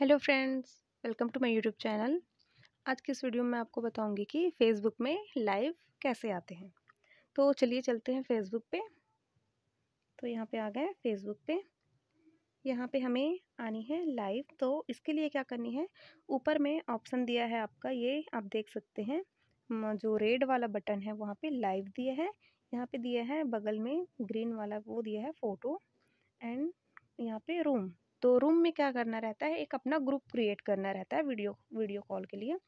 Hello friends welcome to my YouTube channel आज की इस वीडियो में आपको बताऊंगी कि फ़ेसबुक में लाइव कैसे आते हैं तो चलिए चलते हैं फ़ेसबुक पे तो यहाँ पे आ गए फ़ेसबुक पे यहाँ पे हमें आनी है लाइव तो इसके लिए क्या करनी है ऊपर में ऑप्शन दिया है आपका ये आप देख सकते हैं जो रेड वाला बटन है वहाँ पर लाइव दिया है यहाँ पर दिया है बगल में ग्रीन वाला वो दिया है फ़ोटो एंड यहाँ पर रूम तो रूम में क्या करना रहता है एक अपना ग्रुप क्रिएट करना रहता है वीडियो वीडियो कॉल के लिए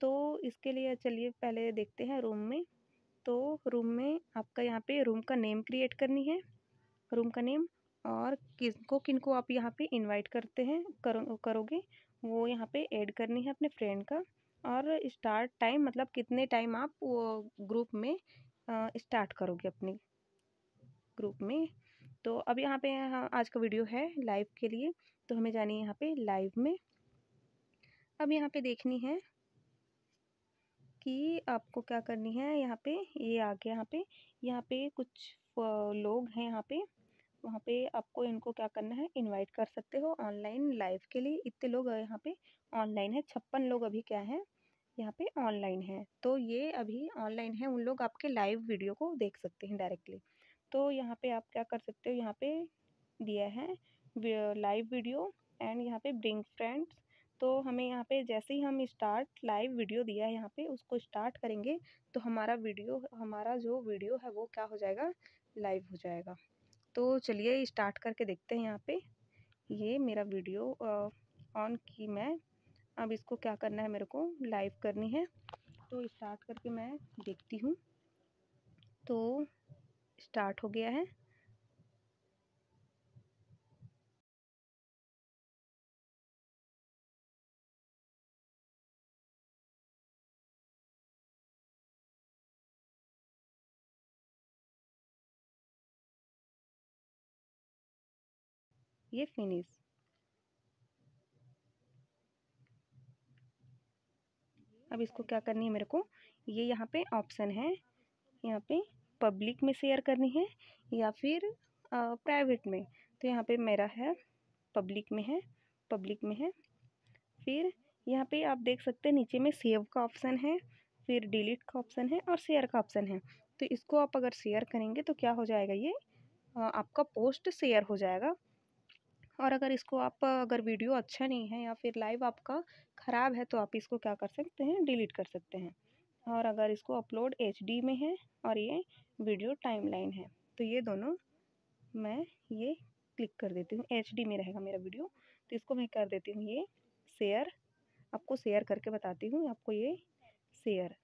तो इसके लिए चलिए पहले देखते हैं रूम में तो रूम में आपका यहाँ पे रूम का नेम क्रिएट करनी है रूम का नेम और किनको किनको आप यहाँ पे इनवाइट करते हैं करो करोगे वो यहाँ पे ऐड करनी है अपने फ्रेंड का और स्टार्ट टाइम मतलब कितने टाइम आप वो ग्रुप में स्टार्ट करोगे अपनी ग्रुप में तो अब यहाँ पे आज का वीडियो है लाइव के लिए तो हमें जानी है यहाँ पे लाइव में अब यहाँ पे देखनी है कि आपको क्या करनी है यहाँ पे ये आ गया यहाँ पे यहाँ पे कुछ लोग हैं यहाँ पे वहाँ पे आपको इनको क्या करना है इनवाइट कर सकते हो ऑनलाइन लाइव के लिए इतने लोग यहाँ पे ऑनलाइन है छप्पन लोग अभी क्या है यहाँ पे ऑनलाइन है तो ये अभी ऑनलाइन है उन लोग आपके लाइव वीडियो को देख सकते हैं डायरेक्टली तो यहाँ पे आप क्या कर सकते हो यहाँ पे दिया है लाइव वीडियो एंड यहाँ पे ब्रिंग फ्रेंड्स तो हमें यहाँ पे जैसे ही हम स्टार्ट लाइव वीडियो दिया है यहाँ पे उसको स्टार्ट करेंगे तो हमारा वीडियो हमारा जो वीडियो है वो क्या हो जाएगा लाइव हो जाएगा तो चलिए स्टार्ट करके देखते हैं यहाँ पे ये मेरा वीडियो ऑन की मैं अब इसको क्या करना है मेरे को लाइव करनी है तो स्टार्ट करके मैं देखती हूँ तो स्टार्ट हो गया है ये फिनिश अब इसको क्या करनी है मेरे को ये यहाँ पे ऑप्शन है यहाँ पे पब्लिक में शेयर करनी है या फिर प्राइवेट में तो यहाँ पे मेरा है पब्लिक में है पब्लिक में है फिर यहाँ पे आप देख सकते हैं नीचे में सेव का ऑप्शन है फिर डिलीट का ऑप्शन है और शेयर का ऑप्शन है तो इसको आप अगर शेयर करेंगे तो क्या हो जाएगा ये आपका पोस्ट शेयर हो जाएगा और अगर इसको आप अगर वीडियो अच्छा नहीं है या फिर लाइव आपका ख़राब है तो आप इसको क्या कर सकते हैं डिलीट कर सकते हैं और अगर इसको अपलोड एच में है और ये वीडियो टाइमलाइन है तो ये दोनों मैं ये क्लिक कर देती हूँ एच में रहेगा मेरा वीडियो तो इसको मैं कर देती हूँ ये शेयर आपको शेयर करके बताती हूँ आपको ये शेयर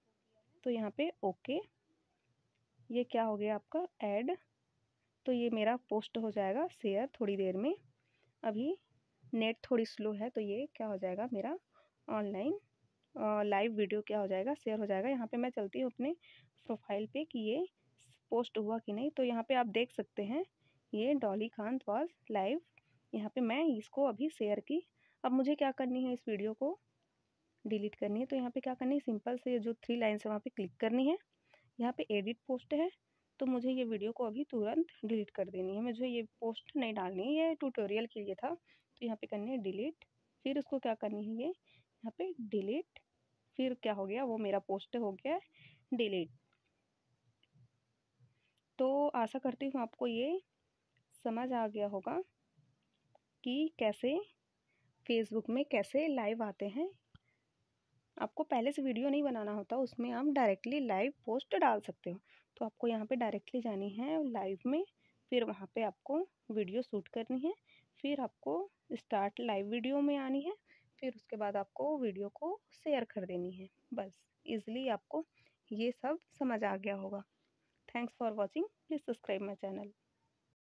तो यहाँ पे ओके ये क्या हो गया आपका ऐड तो ये मेरा पोस्ट हो जाएगा शेयर थोड़ी देर में अभी नेट थोड़ी स्लो है तो ये क्या हो जाएगा मेरा ऑनलाइन लाइव वीडियो क्या हो जाएगा शेयर हो जाएगा यहाँ पे मैं चलती हूँ अपने प्रोफाइल पे कि ये पोस्ट हुआ कि नहीं तो यहाँ पे आप देख सकते हैं ये डॉली खांत वॉज लाइव यहाँ पे मैं इसको अभी शेयर की अब मुझे क्या करनी है इस वीडियो को डिलीट करनी है तो यहाँ पे क्या करनी है सिंपल से जो थ्री लाइन्स है वहाँ पर क्लिक करनी है यहाँ पर एडिट पोस्ट है तो मुझे ये वीडियो को अभी तुरंत डिलीट कर देनी है मुझे ये पोस्ट नहीं डालनी है ये ट्यूटोरियल के लिए था तो यहाँ पे करनी है डिलीट फिर उसको क्या करनी है ये यहाँ पे डिलीट फिर क्या हो गया वो मेरा पोस्ट हो गया डिलीट आशा करती हूँ आपको ये समझ आ गया होगा कि कैसे फेसबुक में कैसे लाइव आते हैं आपको पहले से वीडियो नहीं बनाना होता उसमें आप डायरेक्टली लाइव पोस्ट डाल सकते हो तो आपको यहाँ पे डायरेक्टली जानी है लाइव में फिर वहाँ पे आपको वीडियो शूट करनी है फिर आपको स्टार्ट लाइव वीडियो में आनी है फिर उसके बाद आपको वीडियो को शेयर कर देनी है बस इजली आपको ये सब समझ आ गया होगा Thanks for watching. Please subscribe my channel.